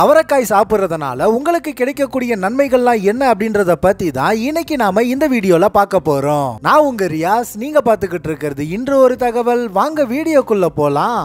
அவரைக்காய் சாப்பிட்றதுனால உங்களுக்கு கிடைக்கக்கூடிய நன்மைகள்லாம் என்ன அப்படின்றத பத்தி தான் இன்னைக்கு நாம இந்த வீடியோல பார்க்க போறோம் நான் உங்க ரியாஸ் நீங்க பாத்துக்கிட்டு இருக்கிறது இன்று ஒரு தகவல் வாங்க வீடியோக்குள்ள போலாம்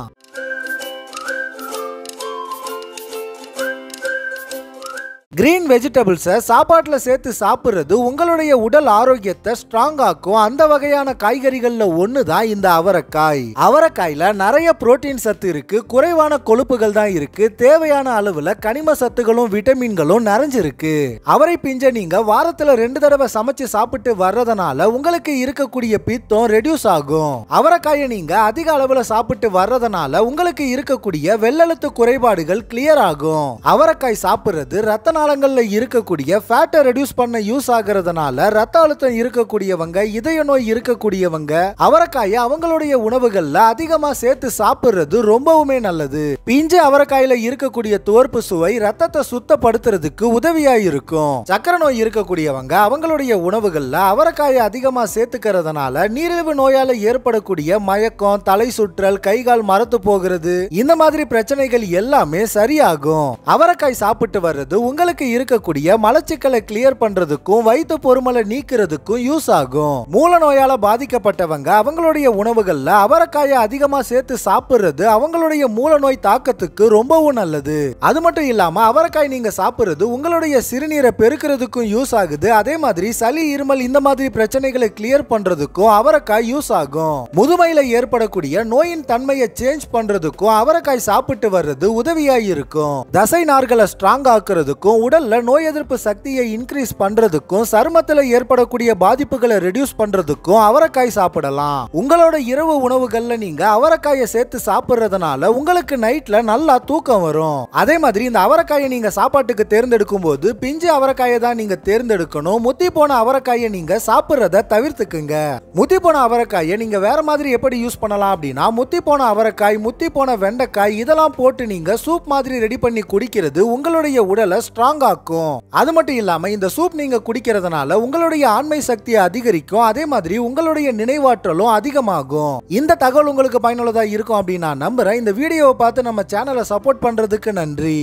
கிரீன் வெஜிடபிள்ஸை சாப்பாட்டில் சேர்த்து சாப்பிட்றது உங்களுடைய உடல் ஆரோக்கியத்தை ஸ்ட்ராங் ஆக்கும் அந்த வகையான காய்கறிகளில் ஒன்று தான் இந்த அவரைக்காய் அவரைக்காயில் நிறைய புரோட்டீன் சத்து இருக்கு குறைவான கொழுப்புகள் தான் இருக்கு தேவையான அளவில் கனிம சத்துகளும் விட்டமின்களும் நிறைஞ்சிருக்கு அவரை பிஞ்ச நீங்க வாரத்தில் ரெண்டு தடவை சமைச்சு சாப்பிட்டு வர்றதுனால உங்களுக்கு இருக்கக்கூடிய பித்தம் ரெடியூஸ் ஆகும் அவரைக்காயை நீங்க அதிக அளவில் சாப்பிட்டு வர்றதுனால உங்களுக்கு இருக்கக்கூடிய வெள்ளழுத்து குறைபாடுகள் கிளியர் ஆகும் அவரைக்காய் சாப்பிட்றது ரத்தன முற்காலங்களில் இருக்கக்கூடிய ஃபேட்டை ரெடியூஸ் பண்ண யூஸ் ஆகிறதுனால ரத்த அழுத்தம் இருக்கக்கூடியவங்க இதய நோய் இருக்கக்கூடியவங்க அவரைக்காயை அவங்களுடைய உணவுகள்ல அதிகமா சேர்த்து சாப்பிடுறது ரொம்பவுமே நல்லது பிஞ்சு அவரைக்காயில இருக்கக்கூடிய துவர்ப்பு சுவை ரத்தத்தை சுத்தப்படுத்துறதுக்கு உதவியா இருக்கும் சக்கரை நோய் இருக்கக்கூடியவங்க அவங்களுடைய உணவுகள்ல அவரைக்காயை அதிகமா சேர்த்துக்கிறதுனால நீரிழிவு நோயால ஏற்படக்கூடிய மயக்கம் தலை சுற்றல் கைகால் மரத்து போகிறது இந்த மாதிரி பிரச்சனைகள் எல்லாமே சரியாகும் அவரைக்காய் சாப்பிட்டு வர்றது உங்களுக்கு உடலுக்கு இருக்கக்கூடிய மலச்சிக்கலை கிளியர் பண்றதுக்கும் வயிற்று பொறுமலை நீக்கிறதுக்கும் யூஸ் ஆகும் மூல நோயால பாதிக்கப்பட்டவங்க அவங்களுடைய உணவுகள்ல அவரைக்காயை அதிகமா சேர்த்து சாப்பிடுறது அவங்களுடைய மூல நோய் தாக்கத்துக்கு ரொம்பவும் நல்லது அது மட்டும் இல்லாம அவரைக்காய் நீங்க சாப்பிடுறது உங்களுடைய சிறுநீரை பெருக்கிறதுக்கும் யூஸ் ஆகுது அதே மாதிரி சளி இருமல் இந்த மாதிரி பிரச்சனைகளை கிளியர் பண்றதுக்கும் அவரைக்காய் யூஸ் ஆகும் முதுமையில ஏற்படக்கூடிய நோயின் தன்மையை சேஞ்ச் பண்றதுக்கும் அவரைக்காய் சாப்பிட்டு வர்றது உதவியாயிருக்கும் இருக்கும் தசை நார்களை ஸ்ட்ராங் ஆக்குறதுக்கும் உடலில் நோய் எதிர்ப்பு சக்தியை இன்க்ரீஸ் பண்றதுக்கும் சருமத்தில் ஏற்படக்கூடிய பாதிப்புகளை ரெடியூஸ் பண்றதுக்கும் அவரைக்காய் சாப்பிடலாம் உங்களோட இரவு உணவுகளில் நீங்க அவரைக்காயை சேர்த்து சாப்பிடுறதுனால உங்களுக்கு நைட்ல நல்லா தூக்கம் வரும் அதே மாதிரி இந்த அவரைக்காயை நீங்க சாப்பாட்டுக்கு தேர்ந்தெடுக்கும் போது பிஞ்சு அவரைக்காயை தான் நீங்க தேர்ந்தெடுக்கணும் முத்தி போன அவரைக்காயை நீங்க சாப்பிடுறத தவிர்த்துக்குங்க முத்தி போன அவரைக்காயை நீங்க வேற மாதிரி எப்படி யூஸ் பண்ணலாம் அப்படின்னா முத்தி போன அவரைக்காய் முத்தி போன வெண்டைக்காய் இதெல்லாம் போட்டு நீங்க சூப் மாதிரி ரெடி பண்ணி குடிக்கிறது உங்களுடைய உடலை ஸ்ட்ராங் ஸ்ட்ராங் ஆக்கும் அது மட்டும் இல்லாம இந்த சூப் நீங்க குடிக்கிறதுனால உங்களுடைய ஆண்மை சக்தியை அதிகரிக்கும் அதே மாதிரி உங்களுடைய நினைவாற்றலும் அதிகமாகும் இந்த தகவல் உங்களுக்கு பயனுள்ளதா இருக்கும் அப்படின்னு நான் நம்புறேன் இந்த வீடியோவை பார்த்து நம்ம சேனலை சப்போர்ட் பண்றதுக்கு நன்றி